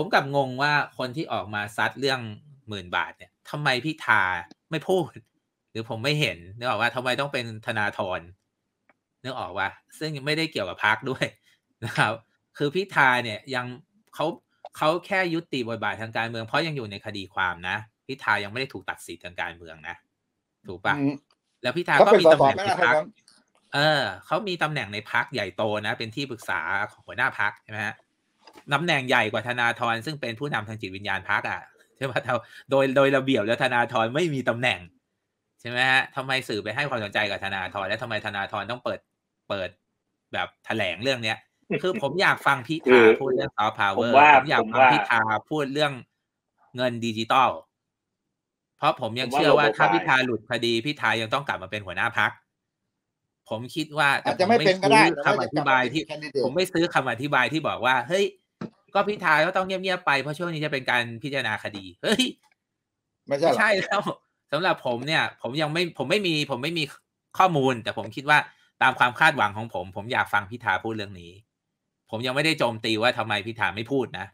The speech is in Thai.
ผมกับงงว่าคนที่ออกมาซัดเรื่องหมื่นบาทเนี่ยทำไมพี่ทาไม่พูด หรือผมไม่เห็นนึกออกว่าทำไมต้องเป็นธนาธรนึกออกว่า ซึ่งไม่ได้เกี่ยวกับพักด้วยนะครับ คือพี่ทาเนี่ยยังเขาเขาแค่ยุติบทบาททางการเมืองเพราะยังอยู่ในคดีความนะพี่ทายังไม่ได้ถูกตัดสิทธิ์ทางการเมืองนะถูกปะแล้วพี่ทาก็มีตำแหน่งในพักเออเขามีตำแหน่งในพักใหญ่โตนะเป็นที่ปรึกษาของหัวหน้าพักใช่ไหมฮะน้ำแหน่งใหญ่กว่าธนาธรซึ่งเป็นผู้นำทางจิตวิญญาณพักอ่ะใช่ไหมโดยโดยระเบียบแล้วธนาธรไม่มีตำแหน่งใช่ไหมฮะทำไมสื่อไปให้ความสนใจกับธนาธรและทำไมธนาธรต้องเปิดเปิดแบบแถลงเรื่องเนี้ย คือผมอยากฟังพิธาพูดเรื่องซอฟต์พาวเวอร์ผมอยากฟังพิธาพูดเรื่องเงินดิจิตอลเพราะผมยังเชื่อว่าถ้าพิธาหลุดคดีพิธายังต้องกลับมาเป็นหัวหน้าพักผมคิดว่าอาจจะไม่เป็นก็ได้คำอธิบายที่ ผมไม่ซื้อคำอธิบายที่บอกว่าเฮ้ยก็พิธาก็ต้องเงียบๆไปเพราะช่วงนี้จะเป็นการพิจารณาคดี เฮ้ย ไม่ใช่ใช่แล้วสำหรับผมเนี่ยผมยังไม่ผมไม่มีผมไม่มีข้อมูล แต่ผมคิดว่าตามความคาดหวังของผม ผมอยากฟังพิธาพูดเรื่องนี้ ผมยังไม่ได้โจมตีว่าทำไมพิธาไม่พูดนะ